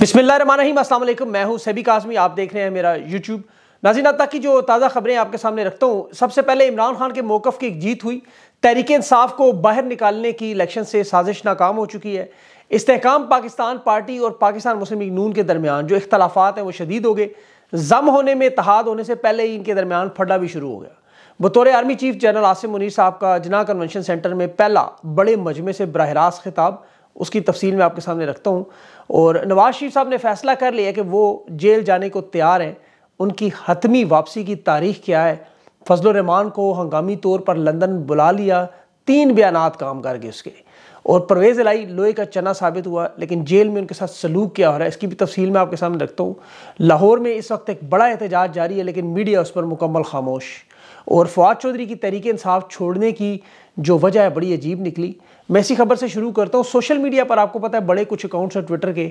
बिस्मिल्लाम असल मैं हूँ सभी काजमी आप देख रहे हैं मेरा यूट्यूब नाजिन तक की जो ताज़ा खबरें आपके सामने रखता हूँ सबसे पहले इमरान खान के मौक़ की एक जीत हुई तहरीक इंसाफ को बाहर निकालने की इलेक्शन से साजिश नाकाम हो चुकी है इसकाम पाकिस्तान पार्टी और पाकिस्तान मुस्लिम लीग नून के दरमियान जो इख्तलाफा हैं वो शदीद हो गए जम होने में तहाद होने से पहले ही इनके दरमियान फड्डा भी शुरू हो गया बतौर army chief general Asim Munir साहब का जना कन्वेंशन सेंटर में पहला बड़े मजमे से बरह रास्त खिताब उसकी तफसील मैं आपके सामने रखता हूँ और नवाज शरीफ साहब ने फैसला कर लिया कि वो जेल जाने को तैयार हैं उनकी हतमी वापसी की तारीख क्या है फजल रहमान को हंगामी तौर पर लंदन बुला लिया तीन बयान काम कर गए उसके और परवेज़ लाई लोहे का चना साबित हुआ लेकिन जेल में उनके साथ सलूक क्या हो रहा है इसकी भी तफसील मैं आपके सामने रखता हूँ लाहौर में इस वक्त एक बड़ा एहतजाज जारी है लेकिन मीडिया उस पर मुकम्मल खामोश और फवाद चौधरी की तरीक़ानसाफ़ इंसाफ छोड़ने की जो वजह है बड़ी अजीब निकली मैं इसी खबर से शुरू करता हूँ सोशल मीडिया पर आपको पता है बड़े कुछ अकाउंट्स हैं ट्विटर के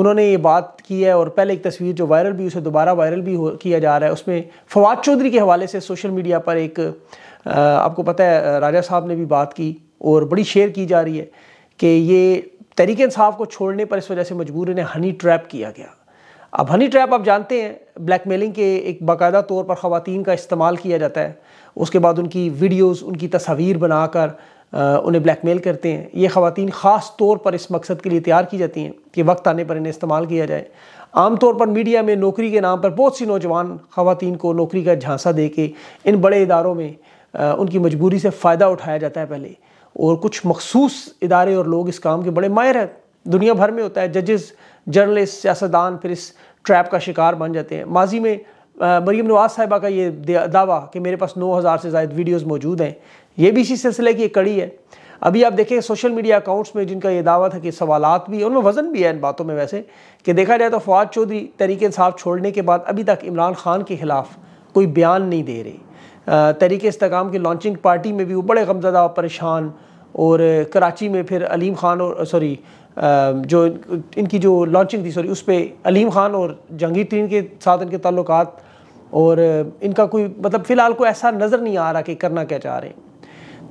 उन्होंने ये बात की है और पहले एक तस्वीर जो वायरल भी उसे दोबारा वायरल भी किया जा रहा है उसमें फवाद चौधरी के हवाले से सोशल मीडिया पर एक आपको पता है राजा साहब ने भी बात की और बड़ी शेयर की जा रही है कि ये तरीके इंसाफ को छोड़ने पर इस वजह से मजबूर इन्हें हनी ट्रैप किया गया अब हनी ट्रैप आप जानते हैं ब्लैकमेलिंग के एक बाकायदा तौर पर ख़वान का इस्तेमाल किया जाता है उसके बाद उनकी वीडियोस उनकी तस्वीर बनाकर उन्हें ब्लैकमेल करते हैं ये खातन ख़ास तौर पर इस मकसद के लिए तैयार की जाती हैं कि वक्त आने पर इन्हें इस्तेमाल किया जाए आम तौर पर मीडिया में नौकरी के नाम पर बहुत सी नौजवान ख़वान को नौकरी का झांसा दे के इन बड़े इदारों में उनकी मजबूरी से फ़ायदा उठाया जाता है पहले और कुछ मखसूस इदारे और लोग इस काम के बड़े माहिर हैं दुनिया भर में होता है जजेस जर्नलिस्ट सियासतदान फिर इस ट्रैप का शिकार बन जाते हैं माजी में मरीम नवाज़ साहिबा का ये दावा कि मेरे पास नौ हज़ार से ज़ायद वीडियोज़ मौजूद हैं ये भी इसी सिलसिले की एक कड़ी है अभी आप देखें सोशल मीडिया अकाउंट्स में जिनका ये दावा था कि सवालात भी उनमें वज़न भी है इन बातों में वैसे कि देखा जाए तो फवाद चौधरी तरीके इंसाफ छोड़ने के बाद अभी तक इमरान खान के ख़िलाफ़ कोई बयान नहीं दे रहे तरीके इस्तेकाम की लॉन्चिंग पार्टी में भी वो बड़े गमजदा परेशान और कराची में फिर अलीम खान और सॉरी जो इनकी जो लॉन्चिंग थी सॉरी उस पर अलीम खान और जहांगीर तीन के साथ इनके ताल्लुकात और इनका कोई मतलब फ़िलहाल कोई ऐसा नज़र नहीं आ रहा कि करना क्या चाह रहे हैं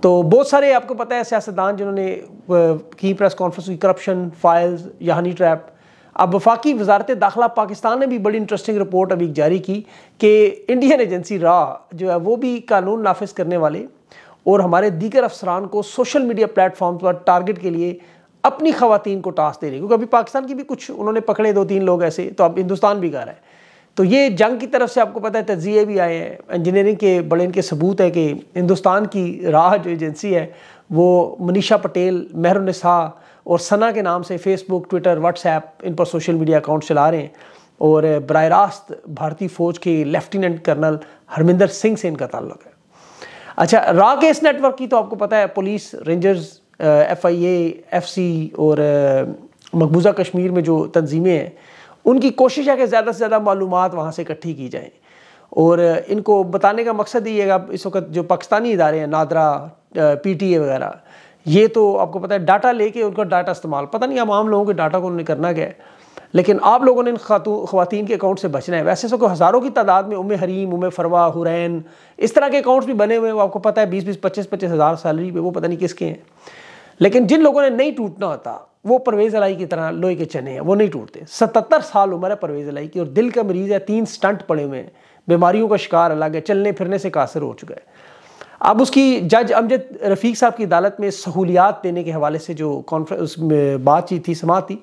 तो बहुत सारे आपको पता है सियासतदान जिन्होंने की प्रेस कॉन्फ्रेंस की करप्शन फाइल्स या हनी ट्रैप अब वफाकी वजारत दाखिला पाकिस्तान ने भी बड़ी इंटरेस्टिंग रिपोर्ट अभी जारी की कि इंडियन एजेंसी रा जो है वो भी कानून नाफिज करने वाले और हमारे दीगर अफसरान को सोशल मीडिया प्लेटफॉर्म पर टारगेट के लिए अपनी खवतिन को टास्क दे रही क्योंकि अभी पाकिस्तान की भी कुछ उन्होंने पकड़े दो तीन लोग ऐसे तो अब हिंदुस्तान भी कर रहा है तो ये जंग की तरफ से आपको पता है तजिए भी आए हैं इंजीनियरिंग के बड़े इनके सबूत है कि हिंदुस्तान की राह जो एजेंसी है वो मनीषा पटेल मेहरुनसा और सना के नाम से फेसबुक ट्विटर व्हाट्सएप इन पर सोशल मीडिया अकाउंट चला रहे हैं और बरह रास्त भारतीय फ़ौज के लेफ्टिनेंट कर्नल हरमिंदर सिंह से इनका ताल्लुक है अच्छा राकेश नेटवर्क की तो आपको पता है police rangers F I F C और मकबूजा कश्मीर में जो तंजीमें हैं उनकी कोशिश है कि ज़्यादा से ज़्यादा मालूम वहाँ से इकट्ठी की जाएँ और इनको बताने का मकसद ये है इस वक्त जो पाकिस्तानी इदारे हैं नादरा पीटीए वगैरह ये तो आपको पता है डाटा लेके उनका डाटा इस्तेमाल पता नहीं हम आम लोगों के डाटा को उन्होंने करना क्या है लेकिन आप लोगों ने इन खातू खुवान के अकाउंट से बचना है वैसे सबको हज़ारों की तादाद में उम हरीम उम फरवा हुरैन इस तरह के अकाउंट्स भी बने हुए हैं वो आपको पता है बीस बीस पच्चीस पच्चीस हज़ार सैलरी पर वो पता नहीं किसके हैं लेकिन जिन लोगों ने नहीं टूटना होता वो परवेज अलाई की तरह लोहे के चने हैं वो नहीं टूटते सतहत्तर साल उम्र है परवेज अलाई की और दिल का मरीज़ है तीन स्टंट पड़े हुए हैं बीमारियों का शिकार अलग है चलने फिरने से कासर हो चुका है अब उसकी जज अमजद रफ़ीक साहब की अदालत में सहूलियात देने के हवाले से जो कॉन्फ्रेंस उसमें बातचीत थी समात थी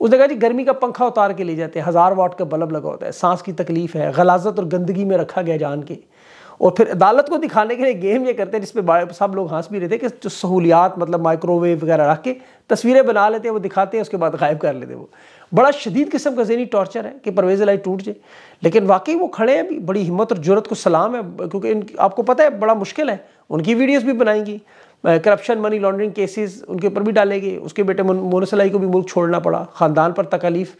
उसने कहा जी गर्मी का पंखा उतार के ले जाते हैं हज़ार वाट का बल्ब लगा होता है सांस की तकलीफ़ है गलाजत और गंदगी में रखा गया जान के और फिर अदालत को दिखाने के लिए गेम ये करते हैं जिसपे सब लोग हंस भी रहे थे कि जो सहूलियात मतलब माइक्रोवेव वगैरह रख के तस्वीरें बना लेते हैं वो दिखाते हैं उसके बाद गायब कर लेते हैं वो बड़ा शदीद किस्म का जहनी टॉर्चर है कि परवेज़ लाई टूट जाए लेकिन वाकई वो खड़े हैं अभी बड़ी हिम्मत और जरूरत को सलाम है क्योंकि इन आपको पता है बड़ा मुश्किल है उनकी वीडियोज़ भी बनाएंगी करप्शन मनी लॉन्ड्रिंग केसेस उनके ऊपर भी डालेंगे उसके बेटे मोनसलाई को भी मुल्क छोड़ना पड़ा ख़ानदान पर तकलीफ़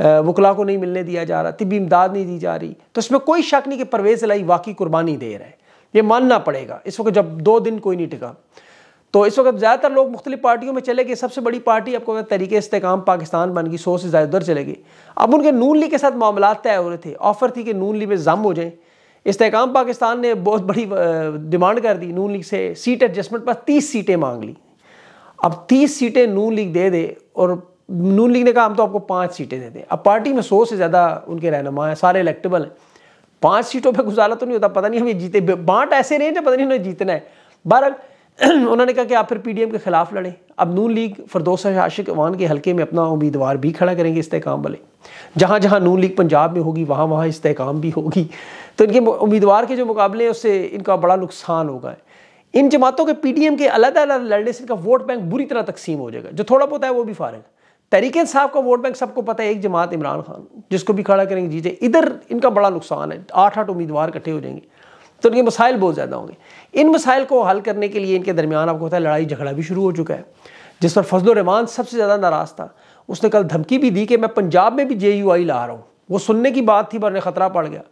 वकला को नहीं मिलने दिया जा रहा तिबी इमदाद नहीं दी जा रही तो इसमें कोई शक नहीं कि परवेज़ लाई वाकई कुर्बानी दे रहा है ये मानना पड़ेगा इस वक्त जब दो दिन कोई नहीं टिका तो इस वक्त ज़्यादातर लोग मुख्तलि पार्टियों में चले गए सबसे बड़ी पार्टी आपको तरीके इस्तेकाम पाकिस्तान बन गई सौ से ज़्यादा उधर चले गए अब उनके नून लीग के साथ मामला तय हो रहे थे ऑफ़र थी कि नून लीग में जम हो जाएँ इस्तेकाम पाकिस्तान ने बहुत बड़ी डिमांड कर दी नून लीग से सीट एडजस्टमेंट पर तीस सीटें मांग ली अब तीस सीटें नून लीग दे दे और नून लीग ने कहा हम तो आपको पाँच सीटें देते हैं अब पार्टी में सौ से ज़्यादा उनके रहनुमा हैं सारे इलेक्टेबल हैं पाँच सीटों पर गुजारा तो नहीं होता पता नहीं हमें जीते बांट ऐसे रहे थे पता नहीं उन्हें जीतना है बहर उन्होंने कहा कि आप फिर पीडीएम के खिलाफ लड़ें अब नून लीग फरदोस आशिक अवान के हलके में अपना उम्मीदवार भी खड़ा करेंगे इस्तेकाम वाले जहाँ जहाँ नून लीग पंजाब में होगी वहाँ वहाँ इस्तेकाम भी होगी तो इनके उम्मीदवार के जो मुकाबले हैं उससे इनका बड़ा नुकसान होगा इन जमातों के एम के अलग अलग लड़ने से इनका वोट बैंक बुरी तरह तकसीम हो जाएगा जो थोड़ा बहुत है वो भी फारेगा तरीके साहब का वोट बैंक सबको पता है एक जमात इमरान खान जिसको भी खड़ा करेंगे जीजे इधर इनका बड़ा नुकसान है आठ आठ उम्मीदवार इकट्ठे हो जाएंगे तो इनके मसाइल बहुत ज़्यादा होंगे इन मसाइल को हल करने के लिए इनके दरमियान आपको पता है लड़ाई झगड़ा भी शुरू हो चुका है जिस पर फजल रहमान सबसे ज़्यादा नाराज़ था उसने कल धमकी भी दी कि मैं पंजाब में भी जे यू आई ला रहा हूँ वो सुनने की बात थी पर ख़तरा पड़ गया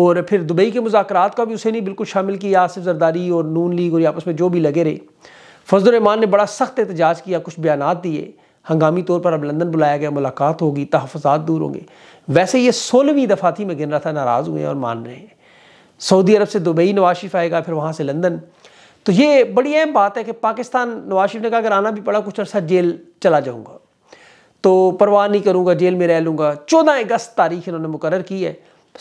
और फिर दुबई के मुजात का भी उसे नहीं बिल्कुल शामिल किया आसिफ जरदारी और नून लीग और आपस में जो भी लगे रहे फजल रहमान ने बड़ा सख्त एहतजाज किया कुछ बयान दिए हंगामी तौर पर अब लंदन बुलाया गया मुलाकात होगी तहफात दूर होंगे वैसे ये सोलहवीं दफ़ा थी मैं गिन रहा था नाराज़ हुए और मान रहे हैं सऊदी अरब से दुबई नवाज शरीफ आएगा फिर वहाँ से लंदन तो ये बड़ी अहम बात है कि पाकिस्तान नवाज शरीफ ने कहा अगर आना भी पड़ा कुछ अर्सा जेल चला जाऊँगा तो परवाह नहीं करूँगा जेल में रह लूँगा चौदह अगस्त तारीख इन्होंने मुकर की है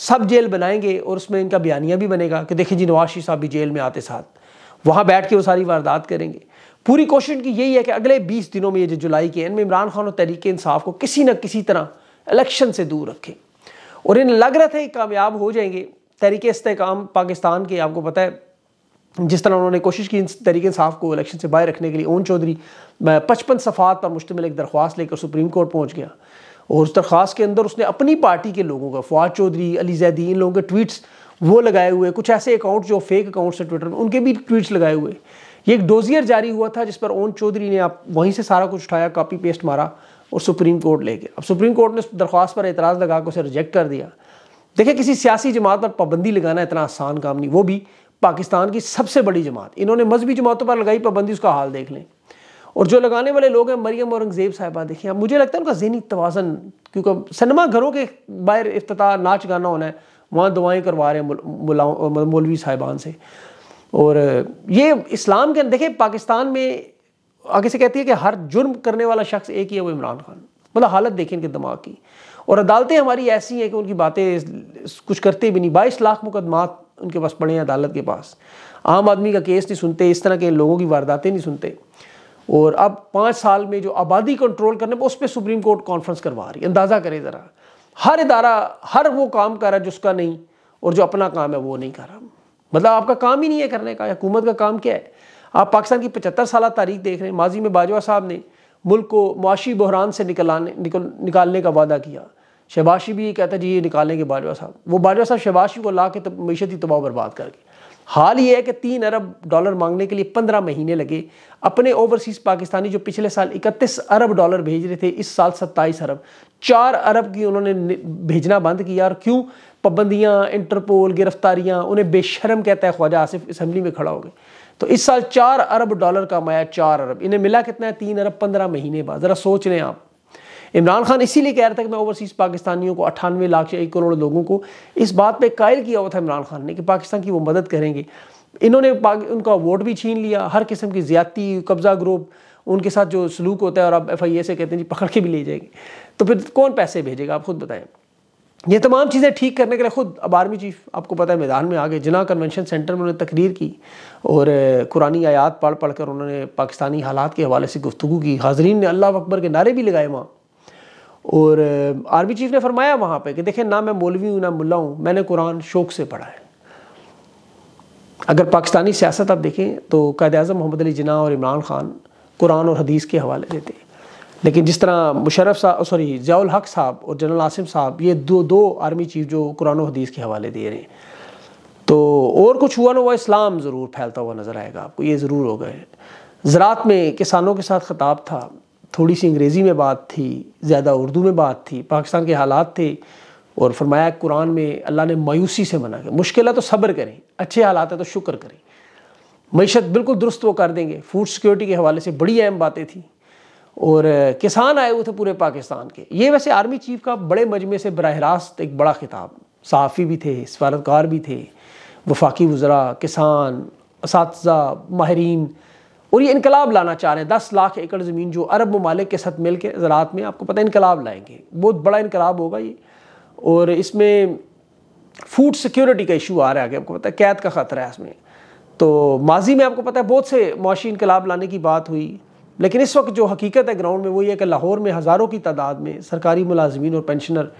सब जेल बनाएंगे और उसमें इनका बयानिया भी बनेगा कि देखिए जी नवाज शरीफ साहब भी जेल में आते साथ वहाँ बैठ के वो सारी वारदात करेंगे पूरी कोशिश की यही है कि अगले 20 दिनों में ये जो जुलाई के एंड में इमरान खान और तहरीक इंसाफ को किसी न किसी तरह इलेक्शन से दूर रखें और इन लग रहा था कामयाब हो जाएंगे तहरीक इसकाम पाकिस्तान के आपको पता है जिस तरह उन्होंने कोशिश की तरीके इंसाफ को इलेक्शन से बाहर रखने के लिए ओन चौधरी पचपन सफ़ात पर मुश्तमिल एक दरख्वास्त लेकर सुप्रीम कोर्ट पहुँच गया और उस दरख्वास्त के अंदर उसने अपनी पार्टी के लोगों का फवाद चौधरी अली जैदी इन लोगों के ट्वीट्स वो लगाए हुए कुछ ऐसे अकाउंट जो फेक अकाउंट्स हैं ट्विटर में उनके भी ट्वीट्स लगाए हुए ये एक डोजियर जारी हुआ था जिस पर ओन चौधरी ने आप वहीं से सारा कुछ उठाया कॉपी पेस्ट मारा और सुप्रीम कोर्ट ले गया अब सुप्रीम कोर्ट ने उस दरख्वास्त पर एतराज़ लगा कर उसे रिजेक्ट कर दिया देखिए किसी सियासी जमात पर पाबंदी लगाना इतना आसान काम नहीं वो भी पाकिस्तान की सबसे बड़ी जमात इन्होंने मजहबी जमातों पर लगाई पाबंदी उसका हाल देख लें और जो लगाने वाले लोग हैं मरियम औरंगजेब साहिबा देखिए अब मुझे लगता है उनका जहनी तोज़न क्योंकि सिनेमा घरों के बाहर अफ्ताह नाच गाना होना है वहाँ दुआएं करवा रहे हैं मौलवी साहिबान से और ये इस्लाम के देखिए पाकिस्तान में आगे से कहती है कि हर जुर्म करने वाला शख्स एक ही है वो इमरान खान मतलब हालत देखें इनके दिमाग की और अदालतें हमारी ऐसी हैं कि उनकी बातें कुछ करते भी नहीं बाईस लाख मुकदमात उनके पास पड़े हैं अदालत के पास आम आदमी का केस नहीं सुनते इस तरह के लोगों की वारदातें नहीं सुनते और अब पाँच साल में जो आबादी कंट्रोल करने पर उस पर सुप्रीम कोर्ट कॉन्फ्रेंस करवा रही है अंदाज़ा करें ज़रा हर इदारा हर वो काम कर रहा है जिसका नहीं और जो अपना काम है वो नहीं कर रहा मतलब आपका काम ही नहीं है करने का हुकूमत का काम क्या है आप पाकिस्तान की पचहत्तर साल तारीख देख रहे हैं माजी में बाजवा साहब ने मुल्क को मुआशी बहरान से निकलाने निकल निकालने का वादा किया शहबाशी भी ये कहता जी ये निकालेंगे बाजवा साहब वो बाजवा साहब शहबाशी को ला के तो मीशती तबाह बर्बाद कर गए हाल ये है कि तीन अरब डॉलर मांगने के लिए पंद्रह महीने लगे अपने ओवरसीज़ पाकिस्तानी जो पिछले साल इकतीस अरब डॉलर भेज रहे थे इस साल सत्ताईस अरब चार अरब की उन्होंने भेजना बंद किया और क्यों पाबंदियाँ इंटरपोल गिरफ्तारियाँ उन्हें बेशरम कहता है ख्वाजा आसिफ असम्बली में खड़ा हो गया तो इस साल चार अरब डॉलर का माया चार अरब इन्हें मिला कितना है तीन अरब पंद्रह महीने बाद ज़रा सोच रहे हैं आप इमरान खान इसीलिए कह रहा था कि मैं ओवरसीज़ पाकिस्तानियों को अट्ठानवे लाख या एक करोड़ लोगों को इस बात पर कायल किया हुआ था इमरान खान ने कि पाकिस्तान की वो मदद करेंगे इन्होंने उनका वोट भी छीन लिया हर किस्म की ज्यादती कब्ज़ा ग्रुप उनके साथ जो सलूक होता है और आप एफ आई ए से कहते हैं जी पकड़ के भी ले जाएंगे तो फिर कौन पैसे भेजेगा आप खुद बताएं ये तमाम चीज़ें ठीक करने के लिए खुद अब आर्मी चीफ आपको पता है मैदान में आ गए जिना कन्वेंशन सेंटर में उन्होंने तकरीर की और कुरानी आयात पढ़ पढ़ कर उन्होंने पाकिस्तानी हालात के हवाले से गुफ्तु की हाजरीन ने अल्लाह अकबर के नारे भी लगाए वहाँ और आर्मी चीफ ने फरमाया वहाँ पे कि देखें ना मैं मौलवी हूँ ना मुला हूँ मैंने कुरान शौक से पढ़ा है अगर पाकिस्तानी सियासत आप देखें तो कैद अजम मोहम्मद अली जिना और इमरान ख़ान कुरान और हदीस के हवाले देते हैं लेकिन जिस तरह मुशरफ साहब सॉरी जयाल हक साहब और जनरल आसिम साहब ये दो दो आर्मी चीफ जो कुरान और हदीस के हवाले दे रहे हैं तो और कुछ हुआ ना हुआ इस्लाम ज़रूर फैलता हुआ नज़र आएगा आपको ये ज़रूर होगा ज़रात में किसानों के साथ खताब था थोड़ी सी अंग्रेज़ी में बात थी ज़्यादा उर्दू में बात थी पाकिस्तान के हालात थे और फरमाया कुरान में अल्लाह ने मायूसी से मना किया मुश्किल है तो सब्र करें अच्छे हालात है तो शुक्र करें मीशत बिल्कुल दुरुस्त वो कर देंगे फूड सिक्योरिटी के हवाले से बड़ी अहम बातें थी और किसान आए हुए थे पूरे पाकिस्तान के ये वैसे आर्मी चीफ का बड़े मजमे से बरह रास्त एक बड़ा खिताब सहाफ़ी भी थे सफारतकार भी थे वफाकी वज़रा किसान इस माहरीन और ये इनकलाब लाना चाह रहे हैं दस लाख एकड़ ज़मीन जो अरब ममालिक के साथ मिल के ज़रात में आपको पता है इनकलाब लाएंगे बहुत बड़ा इनकलाब होगा ये और इसमें फूड सिक्योरिटी का इशू आ रहा है आगे आपको पता है कैद का ख़तरा है इसमें तो माजी में आपको पता है बहुत से मुशी इनकलाब लाने की बात हुई लेकिन इस वक्त जो हकीकत है ग्राउंड में वो ये कि लाहौर में हज़ारों की तादाद में सरकारी मुलाजमी और पेंशनर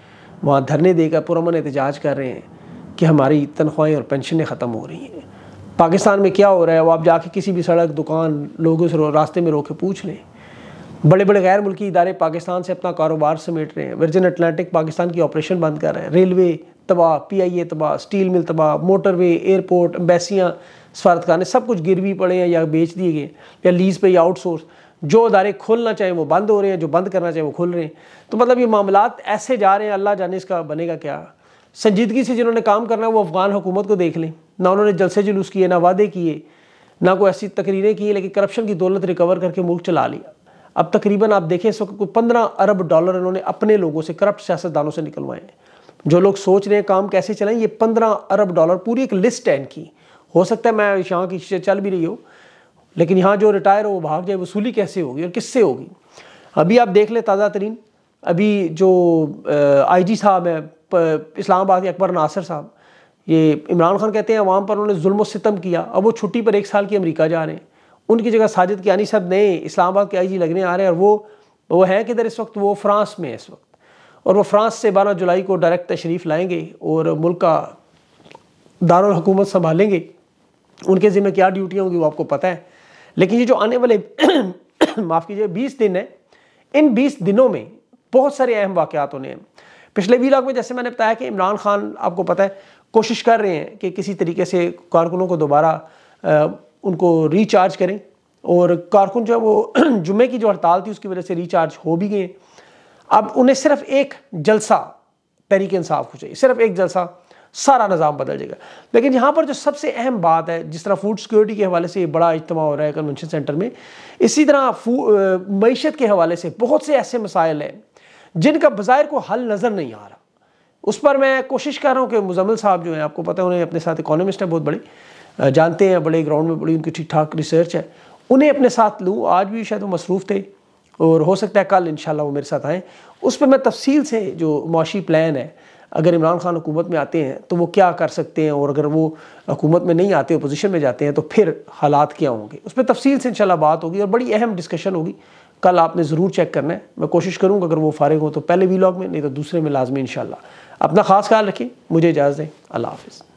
वहाँ धरने देकर पुरमन एहतजाज कर रहे हैं कि हमारी तनख्वाहें और पेंशनें ख़त्म हो रही हैं पाकिस्तान में क्या हो रहा है वो आप जाके किसी भी सड़क दुकान लोगों से रास्ते में रोके पूछ लें बड़े बड़े गैर मुल्की इदारे पाकिस्तान से अपना कारोबार समेट रहे हैं वर्जिन अटलांटिक पाकिस्तान की ऑपरेशन बंद कर रहे हैं रेलवे तबाह पी आई ए तबाह स्टील मिल तबाह मोटरवे एयरपोर्ट अम्बेसियाँ सफारतखाने सब कुछ गिर भी पड़े हैं या बेच दिए गए या लीज़ पे या आउटसोर्स जो अदारे खोलना चाहें वो बंद हो रहे हैं जो बंद करना चाहें वो खोल रहे हैं तो मतलब ये मामला ऐसे जा रहे हैं अल्लाह जाने इसका बनेगा क्या संजीदगी से जिन्होंने काम करना है वो अफ़गान हुकूमत को देख लें ना उन्होंने जलसे जुलूस किए ना वादे किए ना कोई ऐसी तकरीरें की लेकिन करप्शन की दौलत रिकवर करके मुल्क चला लिया अब तकरीबन आप देखें इस वक्त कोई पंद्रह अरब डॉलर इन्होंने अपने लोगों से करप्ट सियासतदानों से निकलवाए हैं जो लोग सोच रहे हैं काम कैसे चलाएं ये पंद्रह अरब डॉलर पूरी एक लिस्ट है इनकी हो सकता है मैं यहाँ की चल भी रही हो लेकिन यहाँ जो रिटायर हो वो भाग जाए वसूली कैसे होगी और किससे होगी अभी आप देख लें ताज़ा तरीन अभी जो आई जी साहब हैं इस्लामाबाद के अकबर नासिर साहब ये इमरान खान कहते हैं अवाम पर उन्होंने जुल्म सितम किया अब वो छुट्टी पर एक साल की अमेरिका जा रहे हैं उनकी जगह साजिद कियानी साहब नए इस्लामाबाद के आईजी लगने आ रहे हैं और वो वो है किधर इस वक्त वो फ्रांस में है इस वक्त और वो फ्रांस से बारह जुलाई को डायरेक्ट तशरीफ़ लाएंगे और मुल्क का दारकूमत संभालेंगे उनके ज़िम्मे क्या ड्यूटियाँ होंगी वो आपको पता है लेकिन ये जो आने वाले माफ़ कीजिए बीस दिन हैं इन बीस दिनों में बहुत सारे अहम वाक़ात होने हैं पिछले लाख में जैसे मैंने बताया कि इमरान खान आपको पता है कोशिश कर रहे हैं कि किसी तरीके से कारकुनों को दोबारा उनको रिचार्ज करें और कारकुन जो वो जुमे की जो हड़ताल थी उसकी वजह से रिचार्ज हो भी गए अब उन्हें सिर्फ एक जलसा तरीके इंसाफ को चाहिए सिर्फ एक जलसा सारा निज़ाम बदल जाएगा लेकिन यहाँ पर जो सबसे अहम बात है जिस तरह फूड सिक्योरिटी के हवाले से बड़ा इज्तम हो रहा है कन्वेंशन सेंटर में इसी तरह मीशत के हवाले से बहुत से ऐसे मसाइल हैं जिनका बाज़ाहिर को हल नज़र नहीं आ रहा उस पर मैं कोशिश कर रहा हूँ कि मुजम्मल साहब जो हैं आपको पता है उन्हें अपने साथ इकोनॉमिस्ट हैं बहुत बड़े जानते हैं बड़े ग्राउंड में बड़ी उनकी ठीक ठाक रिसर्च है उन्हें अपने साथ लूँ आज भी शायद वो मसरूफ़ थे और हो सकता है कल इन वो मेरे साथ आएँ उस पर मैं तफसील से जो मुशी प्लान है अगर इमरान खान हुकूमत में आते हैं तो वो क्या कर सकते हैं और अगर वो हुकूमत में नहीं आते अपोजिशन में जाते हैं तो फिर हालात क्या होंगे उस पर तफसील से इंशाल्लाह बात होगी और बड़ी अहम डिस्कशन होगी कल आपने ज़रूर चेक करना है मैं कोशिश करूँगा अगर वो फारिग हो तो पहले वीलॉग में नहीं तो दूसरे में लाजमी इन अपना ख़ास ख्याल रखिए मुझे इजाज़त दें अल्लाह हाफिज़